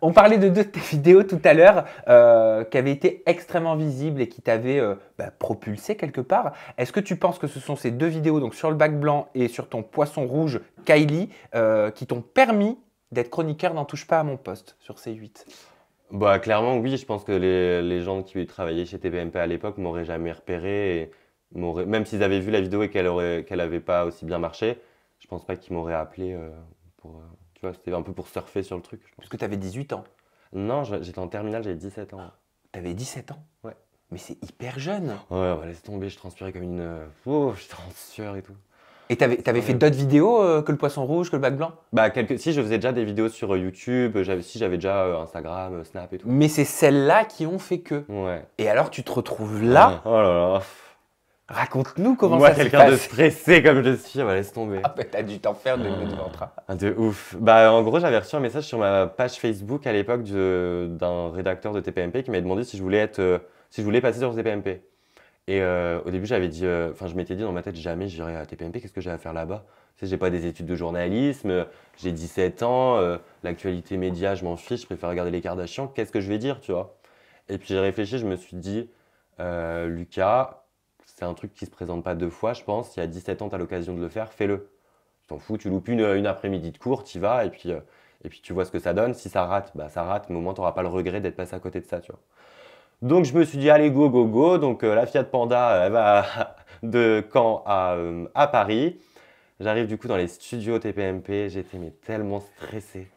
On parlait de deux de tes vidéos tout à l'heure euh, qui avaient été extrêmement visibles et qui t'avaient euh, bah, propulsé quelque part. Est-ce que tu penses que ce sont ces deux vidéos, donc sur le bac blanc et sur ton poisson rouge Kylie, euh, qui t'ont permis d'être chroniqueur n'en touche pas à mon poste sur ces 8 bah, Clairement, oui. Je pense que les, gens qui travaillaient chez TPMP à l'époque m'auraient jamais repéré. Et même s'ils avaient vu la vidéo et qu'elle n'avait pas aussi bien marché, je pense pas qu'ils m'auraient appelé pour tu vois, c'était un peu pour surfer sur le truc. Parce que t'avais 18 ans. Non, j'étais en terminale, j'avais 17 ans. T'avais 17 ans Ouais. Mais c'est hyper jeune. Ouais, va laisser tomber, je transpirais comme une. Euh, oh, j'étais en sueur et tout. Et t'avais, fait d'autres vidéos euh, que le poisson rouge, que le bac blanc Bah, quelques... si, je faisais déjà des vidéos sur euh, YouTube, si, j'avais déjà Instagram, Snap et tout. Mais c'est celles-là qui ont fait que. Ouais. Et alors, tu te retrouves là. Oh là là. Raconte-nous comment ça se passe. Moi, quelqu'un de stressé comme je suis, va ah bah, laisse tomber. Ah, bah, t'as dû t'en faire de mmh. Ah, ventre. Ah, de ouf. Bah, en gros, j'avais reçu un message sur ma page Facebook à l'époque d'un rédacteur de TPMP qui m'avait demandé si je voulais être, euh, si je voulais passer sur TPMP. Et euh, au début, j'avais dit, euh, enfin, je m'étais dit dans ma tête, jamais j'irai à TPMP. Qu'est-ce que j'ai à faire là-bas Tu sais, j'ai pas des études de journalisme. J'ai 17 ans. L'actualité média, je m'en fiche. Je préfère regarder les Kardashians. Qu'est-ce que je vais dire, tu vois Et puis j'ai réfléchi. Je me suis dit, Lucas c'est un truc qui se présente pas deux fois, je pense. Il y a 17 ans, tu as l'occasion de le faire, fais-le. Tu t'en fous, tu loupes une, euh, après-midi de cours, tu vas et puis, euh, et puis tu vois ce que ça donne. Si ça rate, bah, ça rate, mais au moins, tu n'auras pas le regret d'être passé à côté de ça. Tu vois. Donc, je me suis dit, allez, go, go, go. Donc, euh, la Fiat Panda, elle va de Caen à, à Paris. J'arrive du coup dans les studios TPMP. J'étais tellement stressé.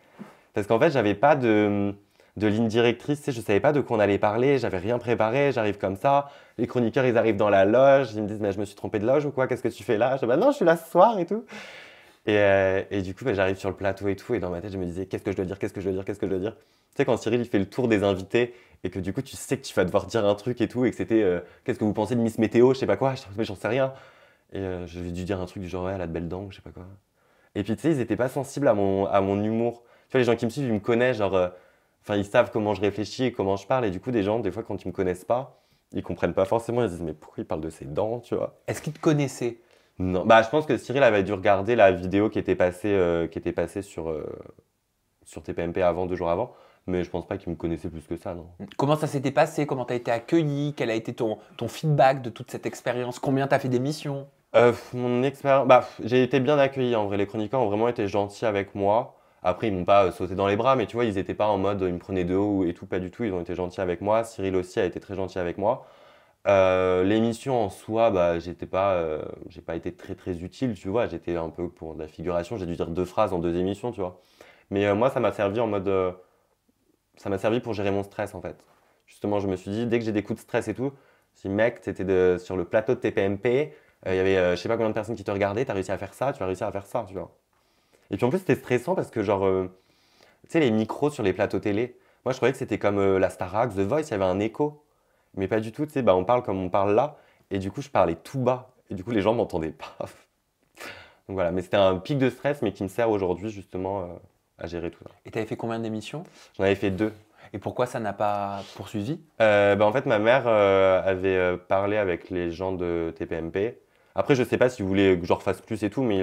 Parce qu'en fait, j'avais pas de de ligne directrice. Je ne savais pas de quoi on allait parler, j'avais rien préparé, j'arrive comme ça. Les chroniqueurs, ils arrivent dans la loge, ils me disent Mais je me suis trompé de loge ou quoi Qu'est-ce que tu fais là Je dis bah, Non, je suis là ce soir et tout. Et, euh, du coup, bah, j'arrive sur le plateau et tout. Et dans ma tête, je me disais Qu'est-ce que je dois dire Qu'est-ce que je dois dire Qu'est-ce que je dois dire Tu sais, quand Cyril, il fait le tour des invités et que du coup, tu sais que tu vas devoir dire un truc et tout, et que c'était euh, Qu'est-ce que vous pensez de Miss Météo Je sais pas quoi, mais j'en sais rien. Et euh, je vais dû dire un truc du genre elle a de belles dents, je sais pas quoi. Et puis, tu sais, ils n'étaient pas sensibles à mon, à mon humour. Tu vois, les gens qui me suivent, ils me connaissent, genre Enfin, ils savent comment je réfléchis et comment je parle. Et du coup, des gens, des fois, quand ils me connaissent pas, ils comprennent pas forcément. Ils se disent, mais pourquoi il parle de ses dents, tu vois Est-ce qu'ils te connaissaient Non. Bah, je pense que Cyril avait dû regarder la vidéo qui était passée, euh, qui était passée sur, euh, sur TPMP avant, deux jours avant. Mais je pense pas qu'il me connaissait plus que ça, non. Comment ça s'était passé Comment t'as été accueilli Quel a été ton, ton feedback de toute cette expérience Combien t'as fait d'émissions euh, Mon expérience. Bah, j'ai été bien accueilli en vrai. Les chroniqueurs ont vraiment été gentils avec moi. Après, ils m'ont pas euh, sauté dans les bras, mais tu vois, ils n'étaient pas en mode ils me prenaient de haut et tout, pas du tout. Ils ont été gentils avec moi. Cyril aussi a été très gentil avec moi. Euh, l'émission en soi, bah, j'étais pas, euh, pas été très très utile, tu vois. J'étais un peu pour la figuration. J'ai dû dire deux phrases en deux émissions, tu vois. Mais moi, ça m'a servi en mode, ça m'a servi pour gérer mon stress en fait. Justement, je me suis dit dès que j'ai des coups de stress et tout, si mec, tu étais sur le plateau de TPMP, il y avait je sais pas combien de personnes qui te regardaient, as réussi à faire ça, tu as réussi à faire ça, tu vois. Et puis en plus, c'était stressant parce que, genre, euh, tu sais, les micros sur les plateaux télé, moi je croyais que c'était comme euh, la Starax, The Voice, il y avait un écho. Mais pas du tout, tu sais, bah, on parle comme on parle là. Et du coup, je parlais tout bas. Et du coup, les gens m'entendaient pas. Donc voilà, mais c'était un pic de stress, mais qui me sert aujourd'hui justement euh, à gérer tout ça. Et tu avais fait combien d'émissions J'en avais fait deux. Et pourquoi ça n'a pas poursuivi bah En fait, ma mère avait parlé avec les gens de TPMP. Après, je sais pas si vous voulez que je refasse plus et tout, mais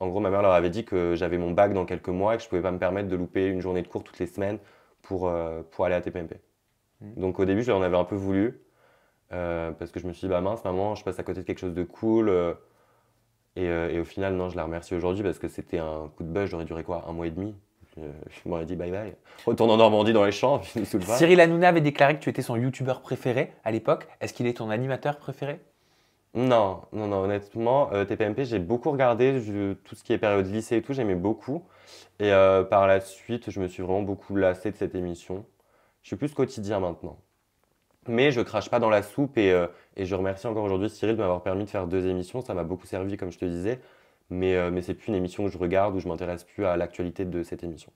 en gros, ma mère leur avait dit que j'avais mon bac dans quelques mois et que je ne pouvais pas me permettre de louper une journée de cours toutes les semaines pour, euh, pour aller à TPMP. Hmm. Donc au début, je avais un peu voulu euh, parce que je me suis dit, bah mince, maman, je passe à côté de quelque chose de cool. Euh, et, au final, non, je la remercie aujourd'hui parce que c'était un coup de buzz, j'aurais duré quoi Un mois et demi je m'aurais dit bye bye. Retourne en Normandie dans les champs, Cyril Hanouna avait déclaré que tu étais son youtubeur préféré à l'époque. Est-ce qu'il est ton animateur préféré non, non, non, honnêtement, euh, TPMP, j'ai beaucoup regardé tout ce qui est période lycée et tout, j'aimais beaucoup. Et euh, par la suite, je me suis vraiment beaucoup lassé de cette émission. Je suis plus quotidien maintenant. Mais je crache pas dans la soupe et, euh, je remercie encore aujourd'hui Cyril de m'avoir permis de faire deux émissions. Ça m'a beaucoup servi, comme je te disais. Mais, mais c'est plus une émission que je regarde où je m'intéresse plus à l'actualité de cette émission.